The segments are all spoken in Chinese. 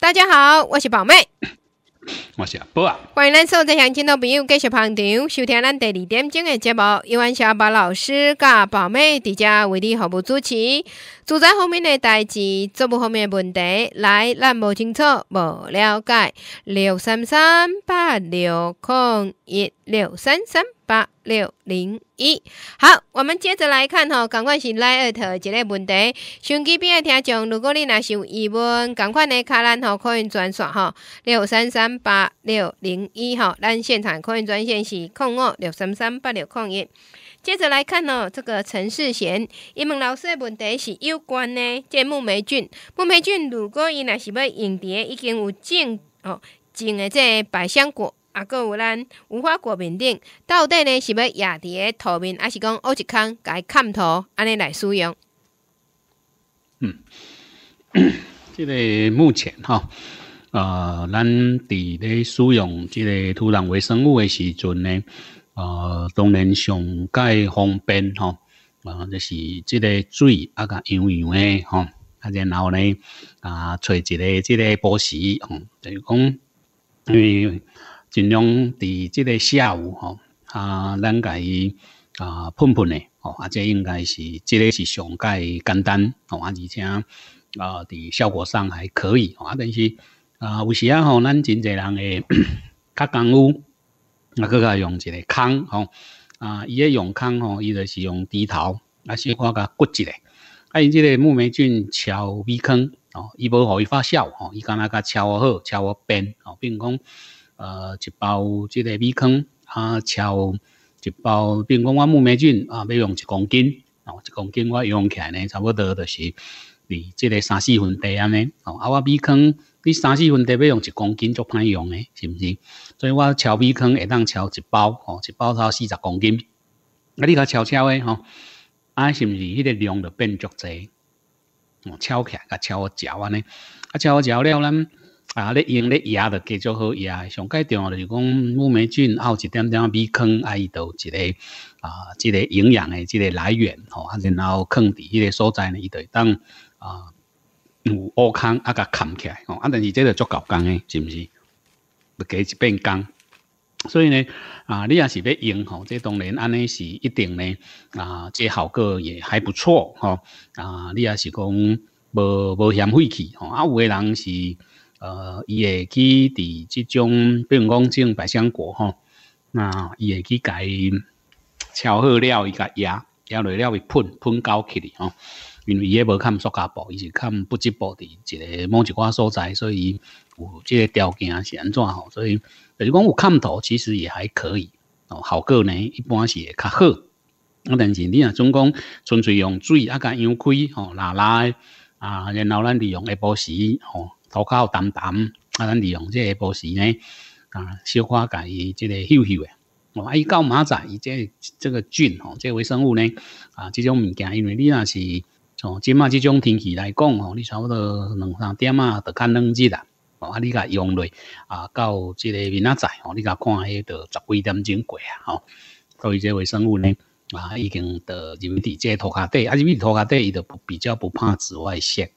大家好，我是宝妹，我是阿宝，欢迎咱所在乡亲的朋友继续捧场收听咱第二点钟的节目，由阿宝老师加宝妹在家为你服务主持。住宅方面的代志，财务方面的问题，来咱无清楚，无了解六三三八六空一。六三三八六零一，好，我们接着来看吼，赶快是来二条一个问题，手机边的听众，如果你若是有疑问，赶快来卡咱吼，可以转转吼，六三三八六零一吼，咱现场可以专线是空二六三三八六空一。接着来看哦，这个陈世贤，伊问老师的问题是有关呢，见木霉菌，木霉菌，如果伊若是要用蝶，已经有种哦，种这百香果。啊，搁有咱无花果面顶到底呢是要压伫个土面，还是讲挖一坑改砍土安尼来使用？嗯，即 个目前吼，呃，咱伫咧使用即个土壤微生物诶时阵呢，呃，当然上盖方便吼，啊，就是即个水啊甲油油诶吼，啊，然后呢啊，找一个即个波石，就是讲因为。尽量伫即个下午吼，啊，咱介伊啊喷喷诶吼，啊，这应该是这个是上介简单，吼啊，而且啊，伫效果上还可以，吼啊，但是啊，有时啊吼，咱真侪人会 较讲究，啊，佫个用一个坑，吼啊，伊个用坑吼，伊就是用地头，啊，先我个骨子嘞，啊，伊即个木霉菌敲微坑，吼，伊无互伊发酵，吼，伊敢若个敲好，敲好边，吼，并公。呃，一包即个米糠啊，超一包，比如讲我木梅菌啊，要用一公斤哦，一公斤我用起来呢，差不多就是你即个三四分地安尼哦，啊我米糠你三四分地要用一公斤足歹用诶，是毋是？所以我超米糠会当超一包哦，一包超四十公斤，啊你甲超超诶吼，啊是毋是？迄个量就变足侪哦，超起来甲超好嚼安尼，啊超好嚼了咱。啊！咧用咧也着加续好，也上阶段就是讲乌霉菌，还有一点点米糠，啊，伊都一个啊，一个营养的，即个来源吼。啊，然后坑伫迄个所在呢，伊会当啊，有乌坑啊，甲盖起来吼。啊，但是这个足够工的，是毋是？要加一变工。所以呢，啊，你也是要用吼。这当然安尼是一定呢。啊，这效果也还不错吼。啊，你也是讲无无嫌废气吼。啊，有个人是。呃，伊会去伫即种，比如讲种百香果吼，那伊会去介巧好了，伊介压压蕊了会喷喷高起哩吼，因为伊也无看塑胶布，伊是看不织布伫一个某一寡所在，所以有即个条件是安怎吼？所以，就是讲有看头，其实也还可以哦。效果呢，一般是会较好。啊，但是你若总讲纯粹用水啊，甲养开吼，拉拉诶啊，然后咱利用下晡时吼。涂有澹澹，啊，咱利用这晡时呢，啊，小可家己即个休休诶，哦，啊，伊到马仔，伊这这个菌吼，这微生物呢，啊，即种物件，因为你若是从即啊即种天气来讲哦，你差不多两三点啊，著较两日啦，哦，啊，你甲用落，啊，到即个明仔载吼，你甲看迄著十几点钟过啊，哦，所以这微生物呢，啊，已经在地即这涂骹底，啊，入为涂骹底伊就比较不怕紫外线，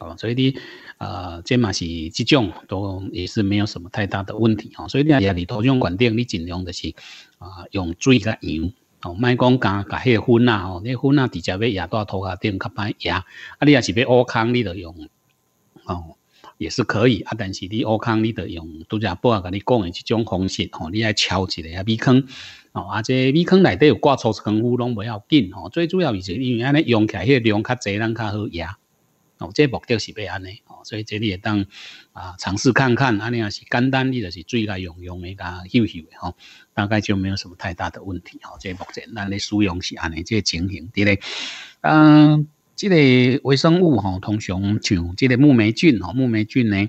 哦，所以你。呃，这嘛是这种，都也是没有什么太大的问题哦。所以你啊里头用管电，你尽量就是啊用水甲养哦，卖讲加加个粉啊迄个粉啊直接要压带土骹顶较歹养。啊，你要是要挖坑，你就用哦，也是可以。啊，但是你挖坑，你着用拄则不啊，跟你讲的这种方式哦，你爱敲一个啊米坑哦，啊，这米坑内底有挂错功夫拢不要紧哦。最主要就是因为安尼用起来个量较侪，咱较好压。哦，这目的是要安尼，哦，所以这里也当啊尝试看看，安尼也是简单，你就是水来用用的加休休的吼，大概就没有什么太大的问题哈。这目前咱的使用是安尼，这情形对嘞。嗯，这个微生物哦，通常像这个木霉菌哦，木霉菌呢。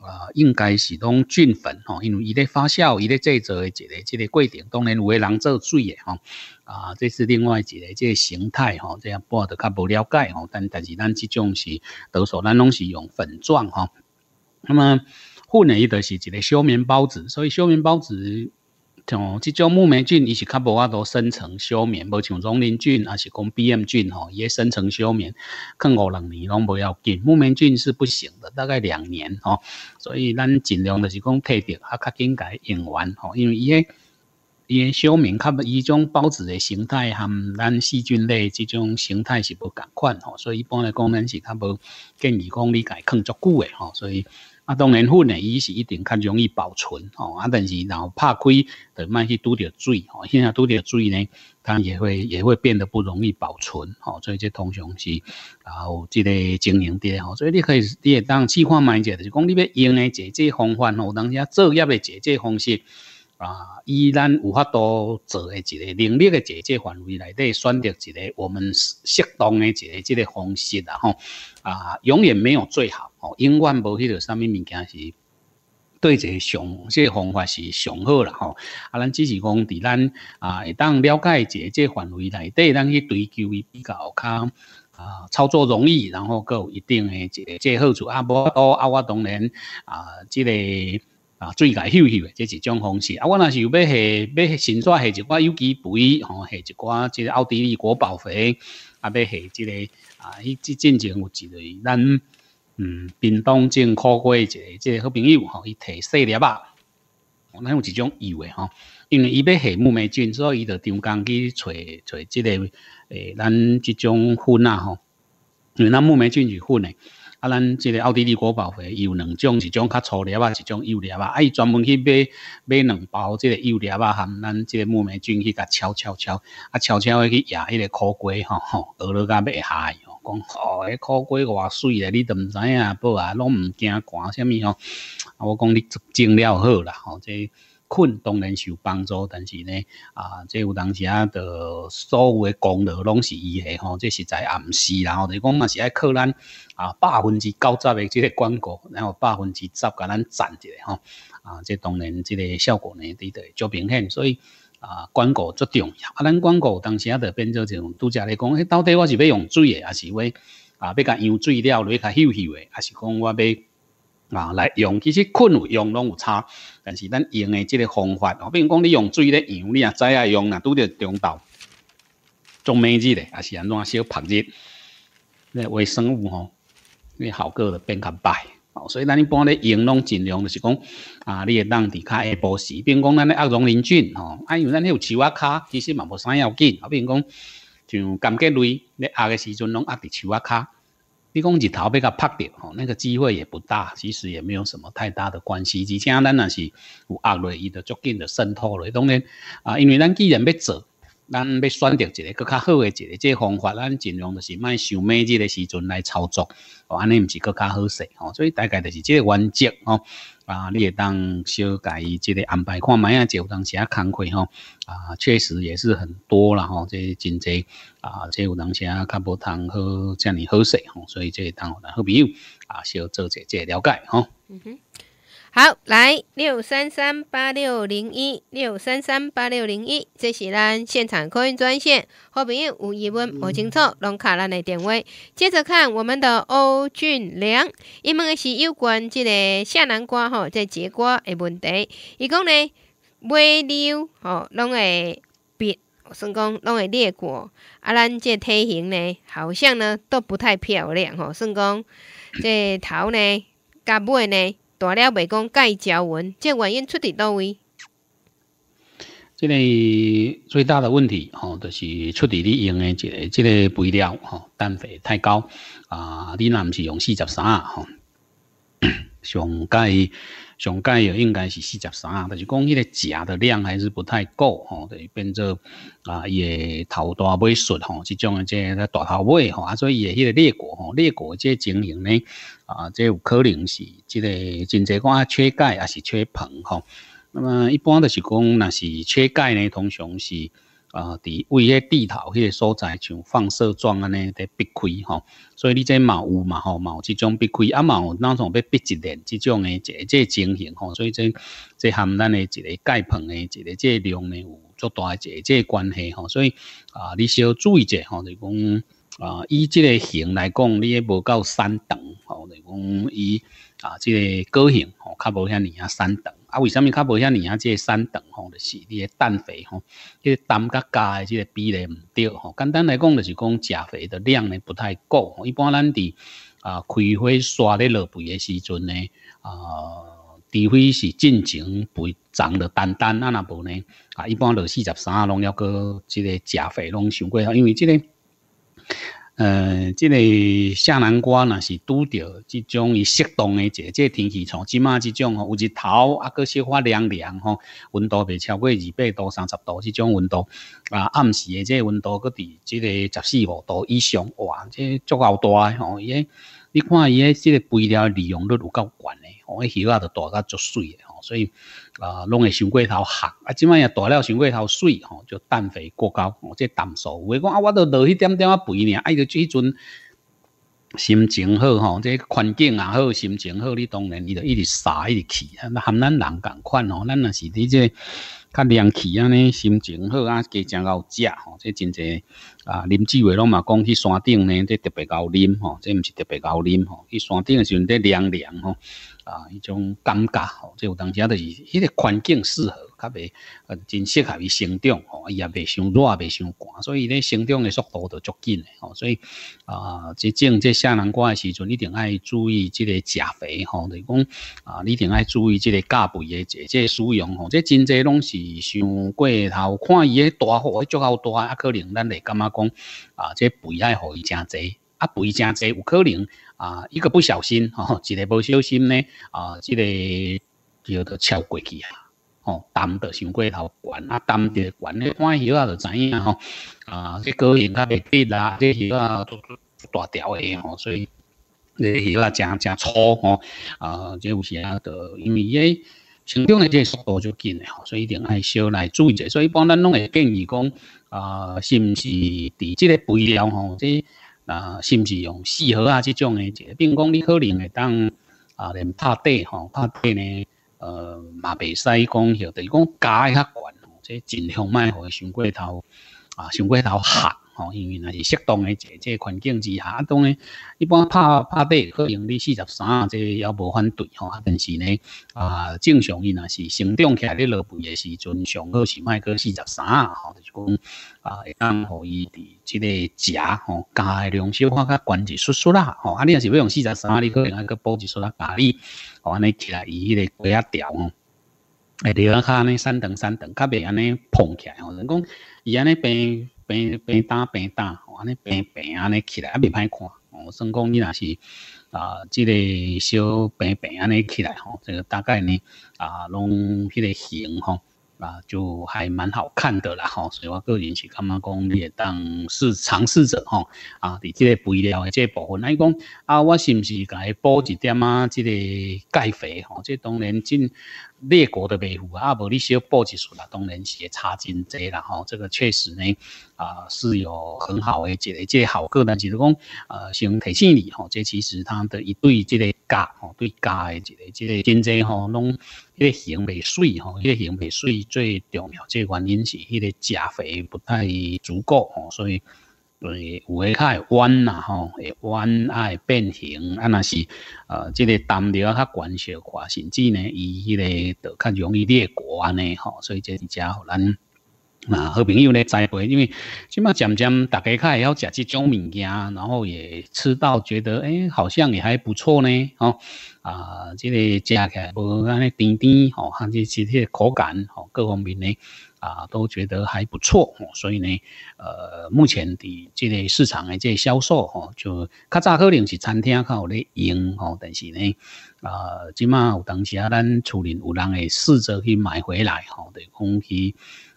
啊，应该是拢菌粉吼，因为伊咧发酵，伊咧作诶一个即个过程，当然有诶人做水诶吼。啊，这是另外一个即个形态吼，这样播的较不了解吼，但但是咱即种是多数咱拢是用粉状吼。那么，混的伊的是一个休眠包子，所以休眠包子。像这种木霉菌，伊是较无啊多深层休眠，无像溶林菌，啊是讲 B M 菌吼，伊深层休眠，放五六年拢无要紧。木霉菌是不行的，大概两年吼，所以咱尽量就是讲退掉，啊，较紧伊用完吼，因为伊个伊个休眠，它不伊种孢子的形态，含咱细菌类这种形态是不同款吼，所以一般来讲咱是较无建议讲你改放足久的吼，所以。啊，当然份呢，伊是一定较容易保存哦。啊，但是然后拍开，等卖去拄着水哦。现在拄着水呢，它也会也会变得不容易保存哦。所以这通常是然后即个经营店哦。所以你可以你也当计划买者，就讲你要用呢解决方法吼，当下作业的解决方式。啊，以咱有法多做的一个能力诶，解决范围内底选择一个我们适当诶一个这个方式啦吼。啊，永远没有最好，吼，永远无迄个啥物物件是对一个上这个方法是上好啦吼。啊，咱只是讲伫咱啊会当了解一解个范围内底，咱去追求伊比较较啊操作容易，然后有一定诶一个个好处啊，无多啊我当然啊即个。啊，水解休息的，这是一种方式啊。我若是要下，要先下下一寡有机肥，吼，下一寡即个奥地利果宝肥，啊，要下即个啊，伊即进前有一类咱嗯，冰冻种苦瓜诶，一个即个好朋友，吼，伊摕四粒啊，我有一种以为吼，因为伊要下木霉菌，所以伊就张工去找找即个诶，咱即种粉啊，吼，因为咱木霉菌是粉诶。啊，咱即个奥地利国宝伊有两种，一种较粗粒啊，一种幼粒啊。啊，伊专门去买买两包即个幼粒啊，含咱即个木梅菌去甲敲敲敲，啊敲敲去压迄个苦瓜吼，吼、学了甲要害哦。讲吼，迄苦瓜偌水咧，你都毋知影，不啊拢毋惊啥虾米啊，我讲你种了好了吼，即。困当然是有帮助，但是呢，啊，即有当时啊，着所有诶功劳拢是伊诶吼，即实在也示，是啦吼，就讲嘛是要靠咱啊百分之九十诶即个广告，然后百分之十甲咱赚一下吼，啊，即当然即个效果呢，伫着就明显，所以啊广告足重要，啊咱广告当时啊着变做像拄则咧讲，迄到底我是要用水诶，还是要啊要甲羊水料咧较秀秀诶，还是讲我要？啊，来用其实困有用拢有差，但是咱用的即个方法，比如讲你用水咧用，你啊知影用啊，拄着中道种咩日的，也是安怎小曝日，你微生物吼，你效果就变较歹。哦，所以咱一般咧用拢尽量就是讲啊，你诶当伫较下晡时，比如讲咱咧压溶磷菌吼，啊，因为咱有树仔卡，其实嘛无啥要紧。啊，比如讲像柑桔类，咧压诶时阵拢压伫树仔骹。你讲日头比较曝着，吼，那个机会也不大，其实也没有什么太大的关系。而且咱那是有压力，伊就逐渐的渗透了，当然啊，因为咱既然要做，咱要选择一个搁较好的一个即个方法，咱尽量就是卖想每日的时阵来操作，哦，安尼毋是搁较好势，吼，所以大概就是即个原则，吼。啊，列当修改即个安排看卖啊，酒当时啊，康亏吼。啊，确实也是很多啦吼，即真侪啊，即有当时啊，较无通好，遮尔好势吼，所以即当好咱好朋友啊，小做者即了解吼。嗯哼。好，来六三三八六零一六三三八六零一，这是咱现场客运专线。好朋友，有疑问，无清楚，拢卡咱的电话。接着看我们的欧俊良，伊问的是有关即个下南瓜吼，即、个结瓜的问题。伊讲呢，尾溜吼，拢会裂，算讲拢会裂果。啊，咱这体型呢，好像呢都不太漂亮吼，算讲这头呢，甲尾呢。大了袂讲钙胶文，这原因出伫倒位？这个最大的问题吼，就是出伫你用的这个这个肥料吼，氮肥太高啊！你那毋是用四十三吼，上钙上钙应该是四十三，但是讲迄个钾的量还是不太够吼，就变做啊伊诶头大尾顺吼，即种诶即个大头尾吼，啊，所以伊诶迄个裂果吼，裂果即个情形呢？啊，这有可能是即个真济讲缺钙，啊是缺硼吼。那么一般都是讲，若是缺钙呢，通常是啊，伫胃迄地头迄个所在像放射状安尼伫闭亏吼。所以你即嘛有嘛吼，嘛有即种闭亏，啊，嘛有那种被闭一连即种的这这情形吼。所以这这含咱的一个钙硼的一个这量呢，有足大一个这关系吼。所以啊，你需要注意者吼，就讲啊，以即个型来讲，你无够三等。吼，来讲伊啊，即个个性吼，较无像尔啊三等啊。为什么较无像尔啊？即个三等吼，就是你诶氮肥吼，个氮甲钾的即个比例毋对吼。简单来讲，就是讲钾肥的量呢不太够。一般咱伫啊开花刷咧落肥的时阵呢，啊，除非是进前肥长的单单啊那无呢啊，一般落四十三拢要搁即个钾肥拢伤过，因为即个。呃，即个夏南瓜那是拄着即种伊适当的这天气，从即码即种吼，有日头啊，够少发凉凉吼，温度袂超过二百度、三十度即种温度啊，暗时的这温度搁伫即个十四五度以上，哇，即足够大吼，伊，诶，你看伊诶即个肥料利用率有够高咧，哦，迄叶也都大甲足水诶。所以，啊，拢会伤过头咸，啊，即摆也大了，伤过头水吼，就氮肥过高，哦，这氮素有诶讲啊，我都落去点点啊肥呢，啊，就即阵心情好吼，这环境也好，心情好，你当然伊著一直撒一直去啊，含咱人同款吼，咱若是伫这较凉气安尼，心情好啊，加诚够食吼，这真侪啊，啉酒诶拢嘛讲去山顶呢，这特别够啉吼，这毋是特别够啉吼，去山顶诶时阵这凉凉吼。啊，一种感觉吼，就有当时啊，就是迄个环境适合，较袂呃真适合伊生长吼，伊也袂伤热，袂伤寒，所以咧生长诶速度就足紧诶吼。所以啊，即种即夏南瓜诶时阵，一定爱注意即个食肥吼，就讲啊，你一定爱注意即个钾肥诶即即使用吼，即真侪拢是上过头，看伊诶大好，足够大，啊可能咱会感觉讲啊？即肥爱互伊诚侪。啊，肥真侪，有可能啊，一个不小心，吼，一个不小心呢，啊，这个叫做超过去啊，哦，担得上过头悬，啊，担得悬，咧，看鱼啊就知影吼，啊，即个人较特别啦，即鱼啊大条诶吼，所以你鱼啊真真粗吼，啊，即有时啊，就因为伊成长的这个速度就紧嘞吼，所以一定爱少来注意者，所以帮咱拢会建议讲，啊，是毋是伫即个肥料吼，即。啊，甚至用四合啊，这种的，即，并讲你可能会当啊连拍底吼，拍底呢，呃嘛未使讲，就是讲加伊较悬吼，即尽量卖互伊伤过头啊，伤过头黑。吼，因为那是适当嘅，即即环境之下，啊，当然一般拍拍底可盈利四十三，即也无反对吼。啊，但是呢，啊正常伊若是成长起来咧，落肥嘅时阵，上好是卖个四十三，吼，就是讲啊，会当好伊伫即个食吼，加嘅量少，我较关一疏疏啦，吼。啊，你若是要用四十三，你可能啊个补一疏啦咖啲，吼，安尼起来伊迄个骨啊条吼，诶，掉啊，靠安尼三长三长，较袂安尼碰起来，吼，人于讲伊安尼变。平平打平打，安尼平平安尼起来也未歹看。哦，算讲你若是啊，即个小平平安尼起来，吼，这个大概呢，啊，拢迄个形吼，啊，就还蛮好看的啦，吼。所以我个人是感觉讲，你也当是尝试者，吼。啊，伫即个肥料的即部分，你讲啊，我是不是该补一点啊？即个钙肥，吼，即当然真。列国的维护啊，啊无你少报纸出当然是会差真者啦吼，这个确实呢啊是有很好的，一个即个果，但是就是讲呃先提醒你吼，即其实它的一对即个钾吼对钾的一个即个经济吼，拢迄个形未水吼，迄个形未水最重要，即原因是迄个钾肥不太足够吼，所以。有诶，较弯啦吼，会弯爱变形啊，若是呃，即个胆料较悬小滑，甚至呢，伊迄个就较容易裂骨安呢吼，所以即只互咱啊，好朋友咧栽培，因为即马渐渐大家开要食即种物件，然后也吃到觉得，诶好像也还不错呢哦啊，即个食起来无安尼甜甜吼，含即个口感吼，各方面呢。啊，都觉得还不错哦，所以呢，呃，目前的这类市场的这销售哈，就较早可能是餐厅较有咧用哈，但是呢，啊，即马有当时啊，咱厝里有人会试着去买回来哈，就讲去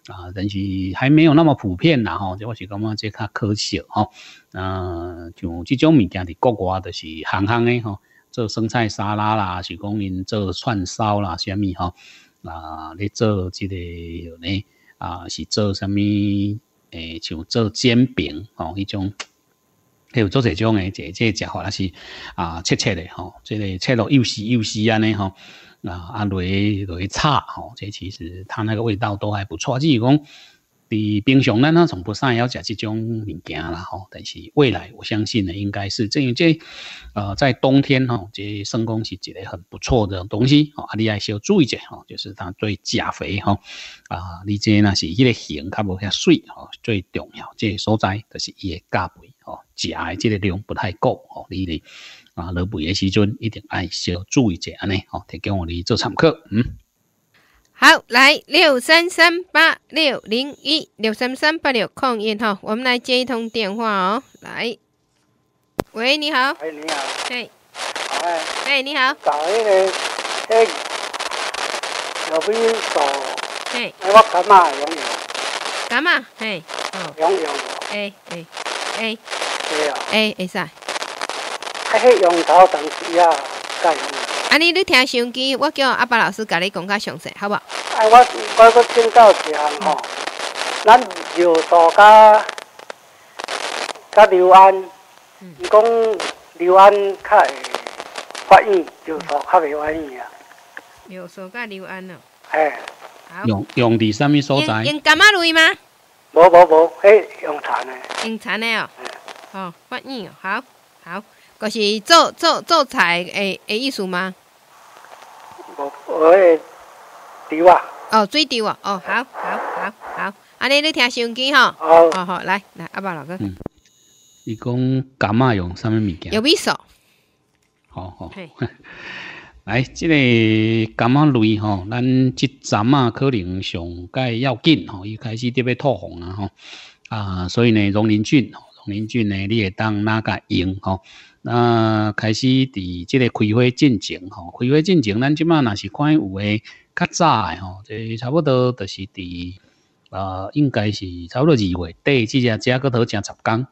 啊，但是还没有那么普遍呐哈，即我是感觉这较可惜哈，嗯，像这种物件伫国外都是行行的哈，做生菜沙拉啦，是讲因做串烧啦，虾米哈。啊，你做这个呢？啊，是做啥物？诶，像做煎饼哦，迄种还有做这种诶，这这食法是啊，切切的吼，这个切落又细又细安尼吼，啊，啊，落落炒吼，这其实它那个味道都还不错，只是讲。是平常呢，那从不善要食这种物件啦吼。但是未来，我相信呢，应该是因为这呃，在冬天吼，这生功是一个很不错的东西哦。你爱要注意者吼，就是它对钾肥哈啊。你这那是迄个形较无遐水吼，最重要这所在就是伊个钾肥吼，钾的这个量不太够吼，你哩啊，落肥的时阵一定爱要注意者安尼吼，提供我哩做参考嗯。好，来六三三八六零一六三三八六空运哈，我们来接一通电话哦。来，喂，你好。哎，你好。嘿。哎。哎，你好。找一个，嘿。有朋友找。嘿。哎，我干嘛杨杨。干嘛？哎。哦。杨杨。哎哎哎。会啊。哎，会噻。啊，迄杨桃同枝仔介安尼你听收机，我叫阿爸老师甲你讲较详细，好无？哎，我是我个请教一下吼。咱尿素甲甲硫安，伊讲硫安较会发硬，尿素较袂发硬啊。尿素甲硫安哦。哎。用用伫啥物所在？用干阿类吗？无无无，迄用田的。用田的哦。哦，发硬哦，好，好，就是做做做菜的的意思吗？我，丢啊！哦，最丢啊！哦，好，好，好，好，阿尼你听收音机哈！哦，好，好，来，来，阿爸老哥。你讲感冒用什么物件？有鼻素。好好。来，这个感冒类吼，咱这阵啊可能上盖要紧吼，伊开始特别透红啊吼。啊，所以呢，荣林俊。林居呢，你会当哪个用吼？那开始伫这个开花进程吼，开花进程，咱即马若是看有诶较早吼，即差不多就是伫，呃，应该是差不多二月底，即只加个头正十天。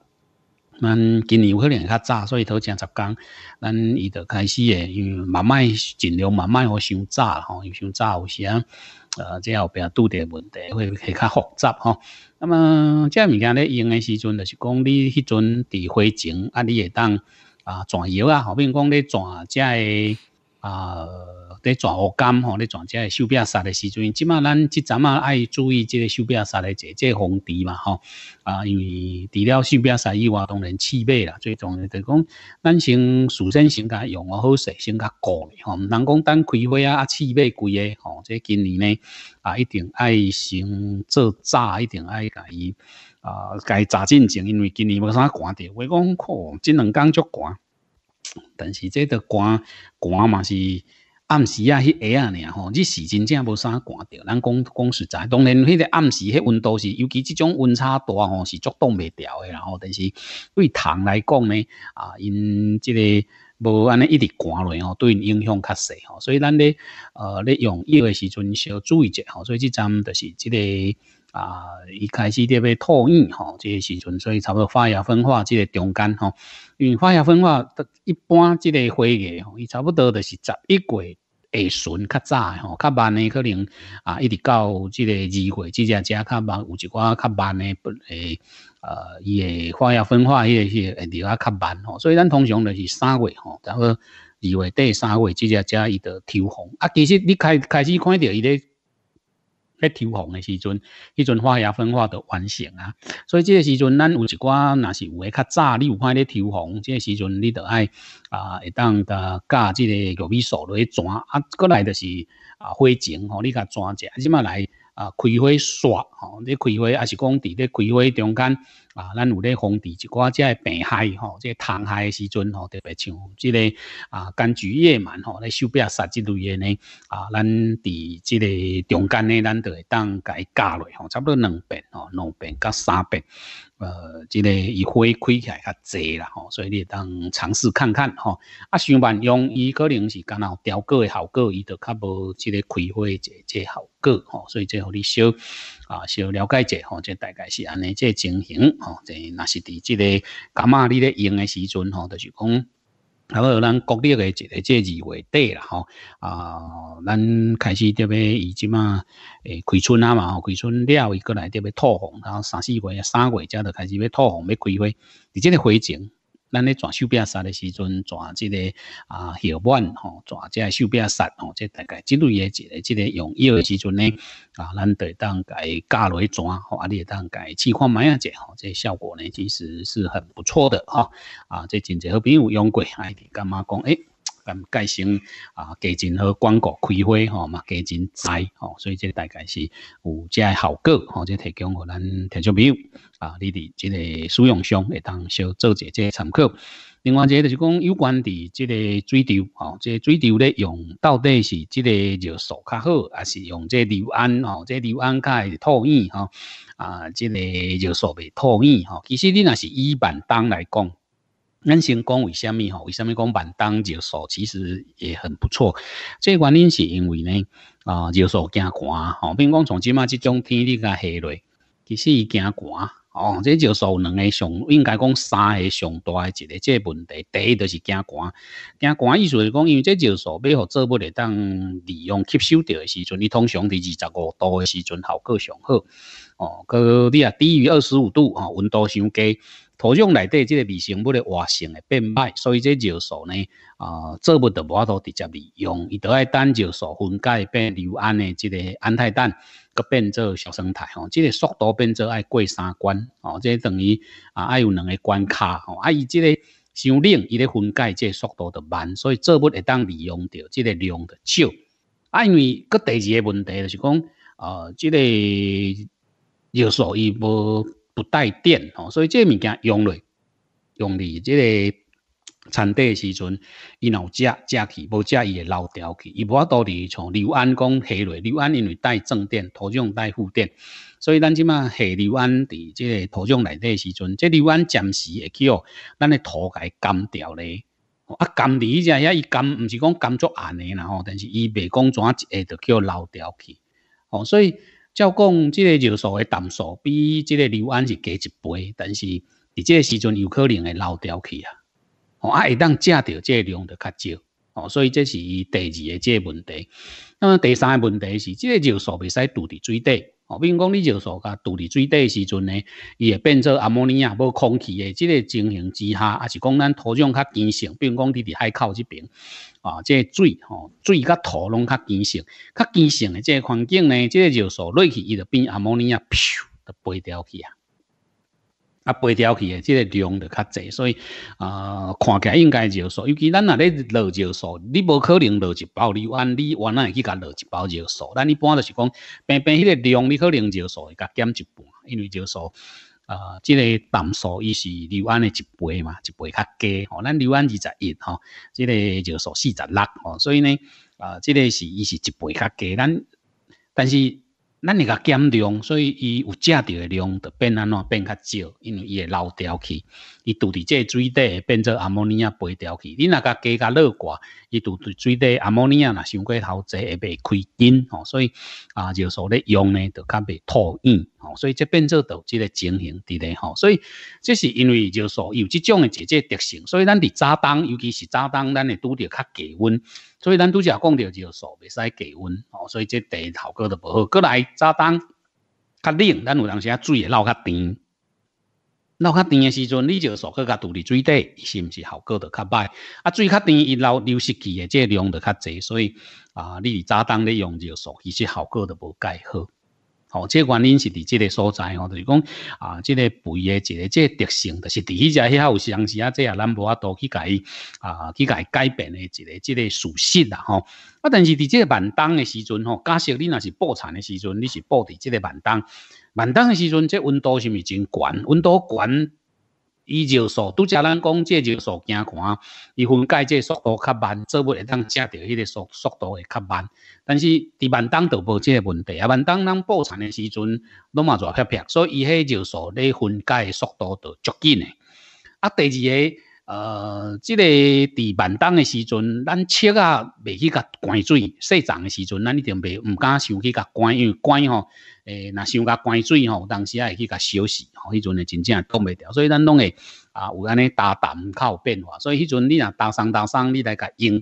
咱今年有可能较早，所以头前十工，咱伊就开始诶，因为慢慢尽量慢慢，互伤早吼，有伤早有时啊，呃，即后变拄着问题会会较复杂吼。那么即物件咧用诶时阵，就是讲你迄阵伫花前，啊，你会当啊转药啊，后面讲咧转即个啊。在抓活干吼，在抓这手边杀的时阵，即马咱即阵啊，爱注意这个手边杀的这这防堤嘛吼。啊，因为除了手边杀以外，当然饲马啦，最重要就讲，咱先自先先甲用活好势，先甲顾咧吼。毋通讲等开花啊，饲马贵个吼，这今年呢啊，一定爱先做早，一定爱甲伊啊，甲伊早进情，因为今年无啥寒着，话讲酷，即两工足寒，但是这个寒寒嘛是。暗时啊，迄下啊，尔吼，日时真正无啥寒着。咱讲讲实在，当然，迄个暗时迄温度是，尤其即种温差大吼，是捉冻袂调诶。然后，但是对虫来讲呢，啊，因即个无安尼一直寒落吼，对因影响较细吼。所以咱咧呃咧用药诶时阵，小注意者吼。所以即阵就是即个啊，一开始都要吐叶吼，即个时阵，所以差不多发芽分化即个中间吼，因为化芽分化一般即个花叶吼，伊差不多就是十一月。下旬较早吼，较慢诶，可能啊，一直到这个二月，直只只较慢，有一寡较慢诶，不诶，呃，伊诶，化学分化，迄个个会且较慢吼，所以咱通常就是三月吼，然后二月底三月直只只伊着抽红，啊，其实你开开始看到伊咧。咧抽红诶时阵，迄阵化学分化着完成啊，所以即个时阵咱有一寡若是有诶较早，你有看咧抽红，这个时阵你得爱啊，会当个加即个玉米素落去转啊，过来就是啊花精吼，你甲转者，即嘛来啊开花耍吼，你开花也是讲伫咧开花中间。啊，咱有咧防治一寡只病害吼，即个虫害诶时阵吼，特别像即个啊柑橘叶蛮吼，咧手边杀之类诶呢。啊，咱伫即个中间呢，咱会当伊加落吼，差不多两遍吼，两遍甲三遍。呃，即个伊花开起来较侪啦吼，所以你当尝试看看吼。啊，像万用伊可能是干有雕刻诶效果，伊就较无即个开花即即效果吼，所以最互你烧。啊，小了解一下吼，这大概是安尼，这情形吼，这是那是伫这个感嘛你咧用的时阵吼，就是讲，然后咱国内的这个这二月底啦吼，啊，咱开始特别以前嘛，诶，开春啊嘛，吼，开春了伊过来特别土红，然后三四月、三月则着开始要土红要开花，伫这个花种。咱咧抓手边杀的时阵，抓这个啊血板吼，抓这个手边杀吼，这大概这类的一个、这个用药的时阵呢，啊，咱得当家加落去抓，啊，你也当家计划买啊只吼，这效果呢其实是很不错的哈。啊，这真侪好朋友用过，哎，干吗讲哎？咁改成啊，加钱和广告开花吼嘛，加钱栽吼，所以这大概是有这效果吼，这提供给咱听众朋友啊，你哋即个使用上会当少做一啲参考。另外一个就是讲有关伫即个水稻吼，即水稻咧用到底是即个尿素较好，还是用即硫胺吼？即硫胺较会吐氧吼？啊，即个尿素袂吐氧吼。其实你若是以板当来讲。先讲为虾米吼？为虾米讲万当热塑其实也很不错。这原因是因为呢，啊，热塑惊寒吼。比如讲从即马即种天气甲下落，其实伊惊寒哦。这热塑两个上，应该讲三个上大一个这问题，第一就是惊寒。惊寒意思是讲，因为这热塑要互做不会当利用吸收着诶时阵，你通常伫二十五度时阵效果上好。哦，佮你啊，低于二十五度吼，温度伤低。土壤内底这个微生物的活性会变慢，所以这尿素呢，啊，做不得无度直接利用，伊都爱等尿素分解变硫氨的即个氨态氮，佮变做小生态吼，即个速度变做爱过三关哦，即等于啊，爱有两个关卡吼，啊伊即个想冷伊咧分解这速度就慢，所以做物会当利用着，即个量就少，啊因为佮第二个问题就是讲，啊，即个尿素伊无。不带电哦，所以这物件用落，用你这个产地时阵，伊有食食去，无食伊会漏掉去。伊无法度的像刘安讲下落，刘安因为带正电，土壤带负电，所以咱即马下刘安地这土壤内底时阵，这刘安暂时会去叫咱的土该干掉咧。啊，干掉一下伊甘，毋是讲甘作硬诶啦吼，但是伊未讲怎一下就叫漏掉去哦，所以。照讲，这个尿素的氮素比这个硫胺是多一倍，但是在这个时阵有可能会漏掉去啊，哦啊会当食到这个量就较少，哦，所以这是第二个即个问题。那么第三个问题是，这个尿素未使堵在水底。哦，比如讲，你尿素甲堵伫水底时阵呢，伊会变成阿莫尼亚。无空气的这个情形之下，还是讲咱土壤较坚性。比如讲，你伫海口这边，啊，这水吼，水甲土拢较坚性，较坚性的这个环境呢，这个尿素落去，伊就变阿莫尼亚，咻，就飞掉去啊。啊，背掉去的这个量就较侪，所以啊，看起来应该就数，尤其咱若咧落尿数，你无可能落一包六万，你原来去甲落一包尿数，咱一般就是讲平平迄个量，你可能素数，甲减一半，因为尿数啊，这个淡数伊是六万的一倍嘛，一倍较低，吼，咱六万二十一吼，这个就数四十六，吼，所以呢，啊，这个是伊是，一倍较低，咱但是。咱会较减量，所以伊有食着诶量，就变安怎变较少，因为伊会漏掉去。伊拄伫即个水底，会变做阿莫尼亚排掉去。你若甲加个热挂，伊拄伫水底阿莫尼亚若伤过头侪会袂开因吼，所以啊，就所咧用呢，就较袂讨厌。哦，所以这变做导致个情形，伫咧吼，所以这是因为就说有即种诶一节特性，所以咱伫早冬，尤其是早冬，咱会拄着较低温，所以咱拄则讲着就说袂使低温。吼，所以这地效果都无好。再来早冬较冷，咱有当时啊水会流较甜，流较甜诶时阵，你就说佮甲拄伫水底，是毋是效果都较歹？啊，水较甜，伊流流失去诶，这量都较侪，所以啊，你早冬咧用热素，其实效果都无介好。哦，即个原因是伫即个所在吼，就是讲啊，即个肥诶一个即个特性，就是伫迄只遐有时阵时啊，即也咱无法度去改啊，去改改变诶一个即个属性啦吼。啊，但是伫即个万冬诶时阵吼，假设你若是播产诶时阵，你是播伫即个万冬，万冬诶时阵，即温度是毋是真悬？温度悬伊就数，拄则咱讲，即就数惊看，伊分解即速度较慢，做物会当食着迄个速速度会较慢。但是伫万丹就无即个问题啊。万丹咱布产的时阵，拢嘛热较白，所以伊迄就数咧分解的速度就足紧诶。啊，第二个。呃，这个伫晚冬诶时阵，咱切啊未去甲关水；，生长诶时阵，咱一定未毋敢想去甲关，因为关吼，诶，若想甲关水吼，当时啊会去甲烧死，吼，迄阵诶真正冻袂掉，所以咱拢会啊有安尼打谈有变化，所以迄阵你若大伤大伤，你来甲用，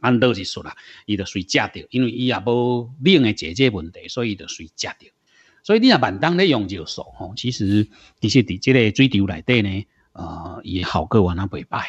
按道理说啦，伊就随食着，因为伊也无冷诶解决问题，所以伊就随食着。所以你若晚冬咧用就少吼，其实，其实伫即个水流内底呢。啊伊诶效果原来袂歹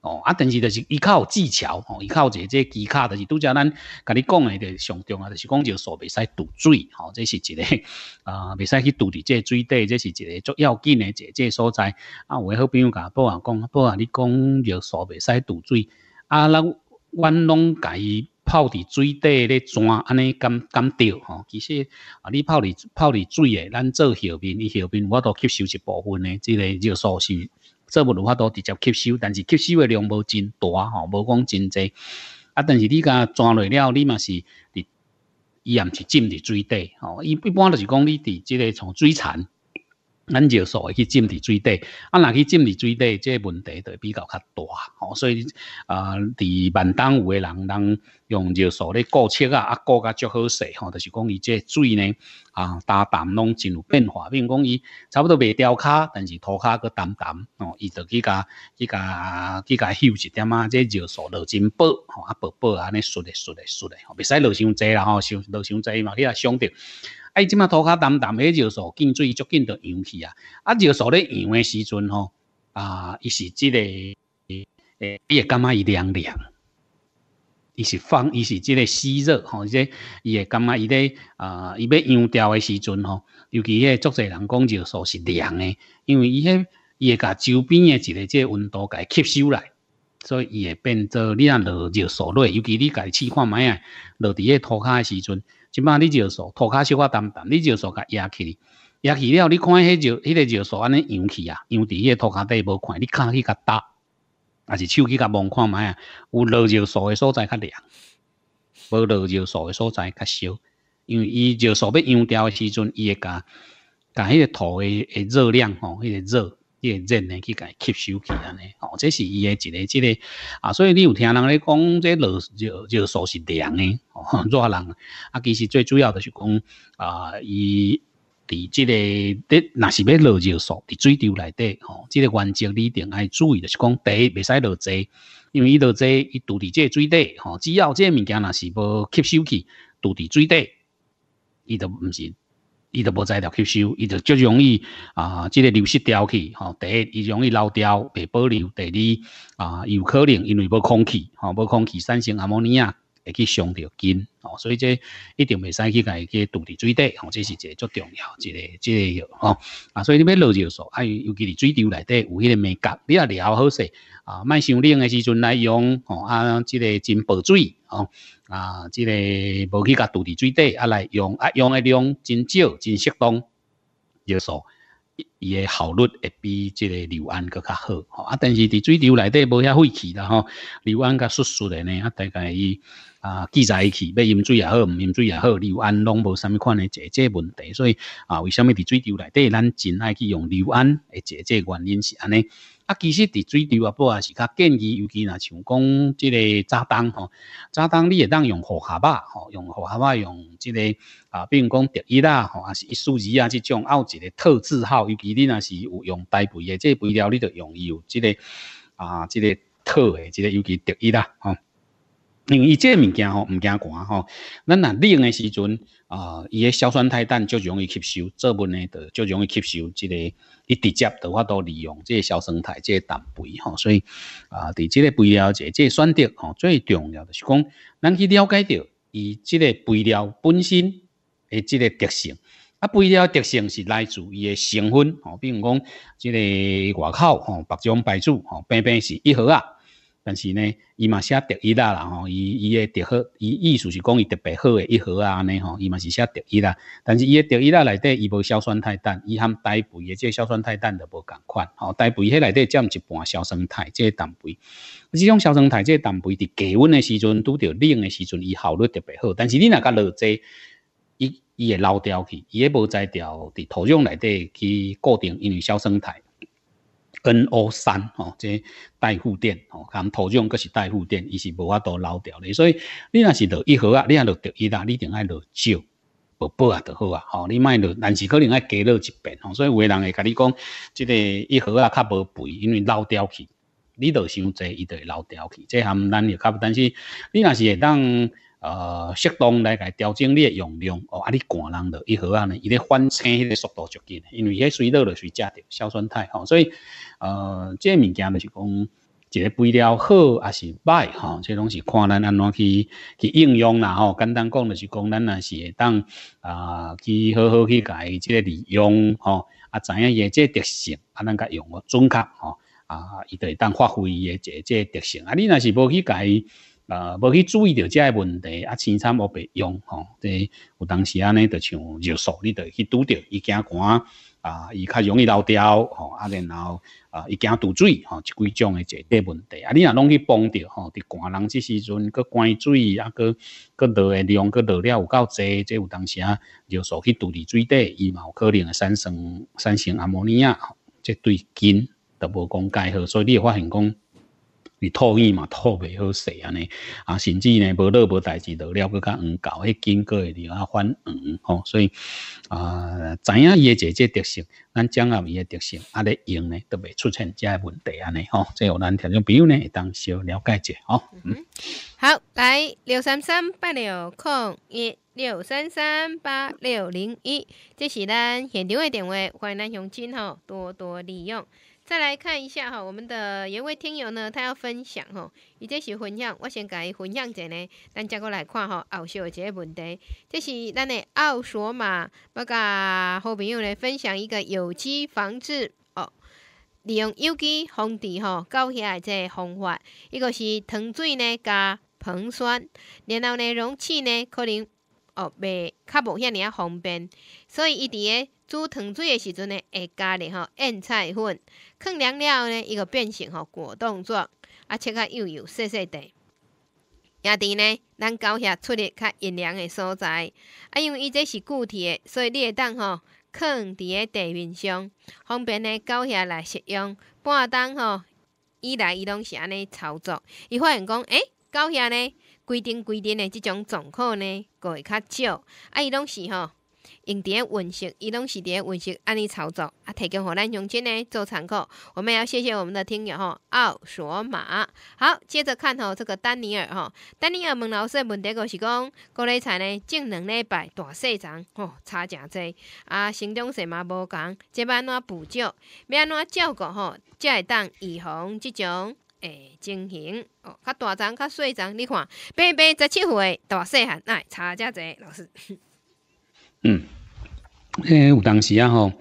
哦啊但是著是依靠技巧吼依靠一个即技巧著是拄则咱甲你讲诶著是要，著是讲著煞袂使堵水吼这是一个 啊袂使去堵伫即个水底这是一个足要紧诶一个即个所在啊有诶好朋友甲我保安讲保安你讲著煞袂使堵水啊咱阮拢甲伊泡伫水底咧转，安尼感感到吼，其实啊，你泡伫泡伫水诶，咱做后面，后面我都吸收一部分诶，即个热素是做不如法都直接吸收，但是吸收诶量无真大吼，无讲真侪，啊，但是你甲转落了，你嘛是伫伊也毋是浸伫水底吼，伊一般就是讲你伫即个从水层。咱尿素去浸伫水底，啊，若去浸伫水底，即个问题就比较较大吼。所以，啊，伫闽东有诶人，人用尿素咧过尺啊，啊过甲足好势，吼，就是讲伊即个水呢，啊，焦淡拢真有变化，比如讲伊差不多未掉卡，但是涂骹佫淡淡哦，伊就去甲去甲去甲休一点啊，即个尿素落真薄吼，啊薄薄安尼，咧来咧来咧，吼，袂使落伤侪啦吼，伤落伤侪嘛，你若伤着。哎，即马涂骹澹澹，哎，尿素进水足紧就扬去啊！啊，尿素咧扬的时阵吼，啊，伊是即个，诶，伊会感觉伊凉凉。伊是放，伊是即个湿热吼，即伊会感觉伊咧啊，伊要扬掉的时阵吼，尤其迄个足侪人讲尿素是凉的，因为伊迄伊会甲周边的一个即个温度甲伊吸收来，所以伊会变做你若落热水内，尤其你家己试看卖啊，落伫个涂骹的时阵。即摆你尿素涂骹小可淡淡，你尿素甲压起，压起了你看迄尿迄个尿素安尼扬起啊，扬伫迄个涂骹底无看，你看去甲搭，还是手机甲望看卖啊？有落尿素诶所在较凉，无落尿素诶所在较少，因为伊尿素要扬掉诶时阵，伊会甲甲迄个土诶热量吼，迄个热。叶人咧去甲伊吸收去啊咧，哦，这是伊诶一个即个啊，所以你有听人咧讲，即落热热属是凉诶哦 热人，啊其实最主要的是讲啊，伊伫即个伫若是要落热属伫水底内底，吼，即个原则你一定爱注意的是讲第一袂使落侪，因为伊落侪伊拄伫即个水底吼，只要即个物件若是无吸收去拄伫水底，伊都毋是。伊就无材料吸收，伊就较容易啊，即个流失掉去吼。第一，伊容易漏掉未保留；第二啊，有可能因为无空气吼，无空气产生阿莫尼亚会去伤到根哦，所以这一定袂使去甲伊去堵伫水底吼，这是一个足重要一个即个药吼啊。所以你要落尿素，啊，尤其是水流内底有迄个霉角，你也疗好势啊，卖伤冷的时阵来用吼啊，即个真保水吼。啊，即个无去甲堵伫水底，啊来用啊用的量真少，真适当，要素伊的效率会比即个硫胺搁较好。啊，但是伫水流内底无遐废气啦吼，硫胺较疏疏的呢，啊大概伊啊记载起，要饮水也好，毋饮水也好，硫胺拢无甚物款的解解问题。所以啊，为什么伫水流内底咱真爱去用硫胺？诶，解解原因是安尼。啊，其实伫水钓啊，布也是较建议，尤其若像讲即个炸弹吼，炸弹你会当用活虾吧，吼用活虾吧，用即个啊，比如讲特一啦，吼也是一数字啊，即种有一个特字号，尤其你呐是有用大肥诶，即个肥料你着用伊有即个啊，即个特诶，即个尤其特一啦，吼。因为伊这物件吼毋惊寒吼，咱呐冷的时阵啊，伊诶硝酸钛氮就容易吸收，做物呢就较容易吸收，即个伊直接的话都利用这硝酸即这氮肥吼，所以啊，对这个肥料即个选择吼，最重要就是讲，咱去了解到伊这个肥料本身的这个特性，啊，肥料特性是来自伊的成分吼，比如讲这个外口吼，白种白煮吼，偏偏是一盒啊。但是呢，伊嘛写特一啦啦吼，伊伊个特好，伊意思是讲伊特别好诶一盒啊安尼吼，伊嘛是写特一啦。但是伊个特一啦内底，伊无硝酸钛氮，伊含代肥诶，即个硝酸钛氮都无共款。吼，代肥迄内底占一半硝酸钛，即个氮肥。是种硝酸钛即个氮肥伫低温诶时阵，拄着冷诶时阵，伊效率特别好。但是你若甲落济，伊伊会老掉去，伊也无在掉伫土壤内底去固定，因为硝酸钛。N O 三吼，即代护电吼，含土壤嗰是代护电，伊是无法度捞掉咧，所以你若是落一盒啊，你啊落掉一啦，你定爱落少，无薄啊就好啊，吼你卖落，但是可能爱加落一遍吼，所以有人会甲你讲，即个一盒啊较无肥，因为捞掉去，你落伤济，伊就会捞掉去，即含咱又较，但是你若是会当呃适当来个调整你嘅用量哦，啊你寒人落伊盒啊呢，伊咧反青迄个速度足紧，因为遐水落落水食着硝酸态吼，所以。呃，这物件就是讲，一个肥料好还是歹哈，这拢是看咱安怎去去应用啦吼。简单讲就是讲，咱若是会当啊去好好去改即个利用吼，啊，知影伊即特性啊，咱甲用个准确吼啊，伊得会当发挥伊的这这特性。啊，你若是无去改啊，无去注意到即个问题啊，生产无被用吼。对，有当时安尼，就像入手你得去拄着，伊惊寒。啊，伊较容易漏掉吼，啊，然后啊，伊惊堵水吼，即几种诶即块问题啊，你若拢去帮着吼，伫寒人即时阵佮关水，啊，佮佮落诶量，佮落了有够侪，即有当时啊，尿素去堵伫水底，伊嘛有可能会产生产生阿莫尼亚，即对菌都无讲解好，所以你发现讲。你吐厌嘛？吐袂好势安尼啊，甚至呢无乐无代志，落了搁较黄搞，迄经过的地啊反黄吼。所以啊，知影伊诶这这特性，咱掌握伊诶特性，啊咧用呢，都袂出现这问题安尼吼。这有咱听，众朋友呢，会当小了解者吼。嗯，好，来六三三八六空一六三三八六零一，这是咱现场诶电话，欢迎咱乡亲吼，多多利用。再来看一下哈，我们的一位听友呢，他要分享哈，伊这是分享，我先甲伊分享一下呢，咱再过来看哈奥续的这个问题，这是咱的奥索玛要甲好朋友来分享一个有机防治哦，利用有机防治吼，高血的这个方法，一个是糖水呢加硼酸，然后呢容器呢可能。哦，袂较无遐尔啊方便，所以伊伫咧煮糖水的时阵呢，会加咧吼燕菜粉，放凉了呢，伊个变成吼果冻状，啊，切较幼幼细细的。也弟呢，咱教遐出入较阴凉的所在，啊，因为伊这是固体的，所以你会当吼，放伫咧地面上，方便呢搞遐来食用。半冬吼，伊来伊拢是安尼操作，伊发现讲，诶搞遐呢？规定规定的即种状况呢，会较少。啊，伊拢是吼，用伫咧温室，伊拢是伫咧温室安尼操作，啊，提供互咱养鸡呢做参考。我们要谢谢我们的听友吼，奥索马。好，接着看吼，这个丹尼尔吼，丹尼尔问老师问题个是讲，高丽菜呢种两礼拜大细长，吼差诚济，啊，品长势嘛无共，这要安怎补救？要安怎照顾吼，才会当预防即种？诶，情形哦，较大张、较细张，你看，平平十七岁，大细汉，那差价侪，老师。嗯，诶，有当时啊吼，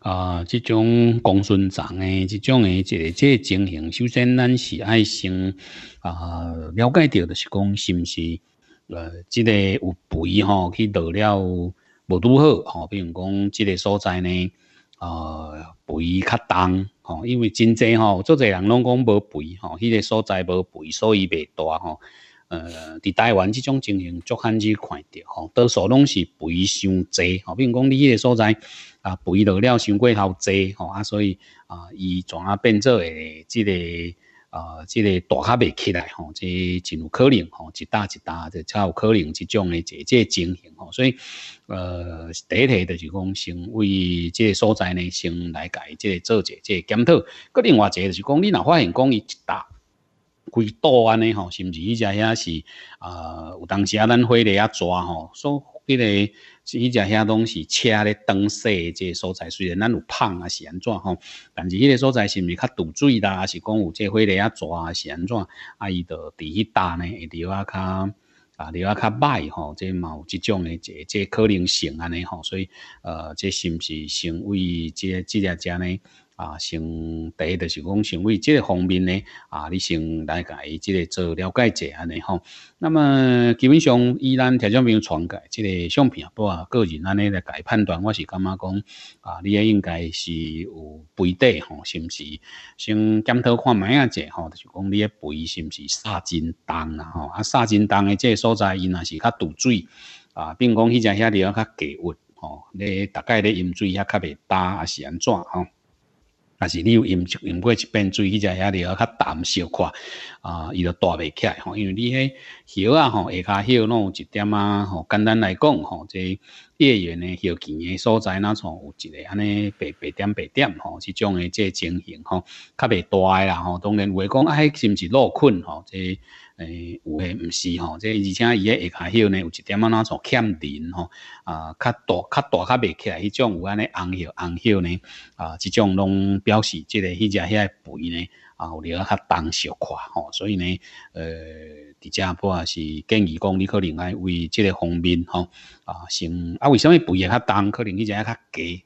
啊，即种公孙长诶，即种诶，即即情形，首先咱是爱先啊，了解着，就是讲，是毋是呃，即个有肥吼，去落了无拄好，吼，比如讲即个所在呢。啊，肥较重，吼、因为真济，吼，做侪人拢讲无肥，吼迄个所在无肥，所以未大，吼。呃，伫台湾即种情形足罕去看着吼，多数拢是肥伤吼，比如讲你迄个所在啊，肥落了伤过头吼，啊，所以啊，伊怎啊变做诶即个。啊，即个大虾未起来吼，即真有可能吼，一大一大的，超可能即种诶即即情形吼，所以呃，第一题就是讲，先为即个所在呢，先来个即做一下即检讨。佮另外一个就是讲，你若发现讲伊一大亏多安尼吼，甚至伊家遐是啊，有当时啊，咱花的啊抓吼，所。迄个，其实吃遐东西，车咧、东西即个所在虽然咱有胖啊是安怎吼，但是迄个所在是毋是较堵水啦，还是讲有这块的啊蛇啊是安怎？啊伊着伫迄搭呢，会另啊较啊另外较歹吼，即嘛有即种诶，即即可能性安尼吼，所以呃，这是毋是成为即即只家呢？啊，先第一就是讲，先为即个方面呢，啊，你先来伊即个做了解一下尼吼。那么基本上，依咱众朋友传个即个相片啊，个人安尼来解判断，我是感觉讲啊，你也应该是有肥底吼，是不是？先检讨看下啊，者吼，就讲你的肥是不是沙真重啊吼？啊，沙真重的即个所在，因若是较堵水啊，并讲迄只遐地方较低温吼，你大概咧饮水遐较未焦，啊，是安怎吼？但是你又饮饮过一遍水，伊只鸭料较淡小块，啊，伊就大袂起来。吼，因为你遐叶啊，吼下骹叶拢有一点啊，吼简单来讲，吼这叶缘呢、叶茎的所在，哪从有一个安尼白白点、白点，吼，这种的这情形，吼，较袂大啦，吼。当然话讲，啊，是毋是落困，吼，这。诶，有诶，毋是吼，即而且伊诶下骹个呢，有一点啊那种欠人吼，啊，较大较大较袂起来，迄种有安尼红血红血呢，啊，即种拢表示即个迄只遐肥呢，啊，有咧较重小块吼，所以呢，呃，伫遮坡也是建议讲你可能爱为即个方面吼，啊，想啊，为什么肥诶较重，可能迄只较低。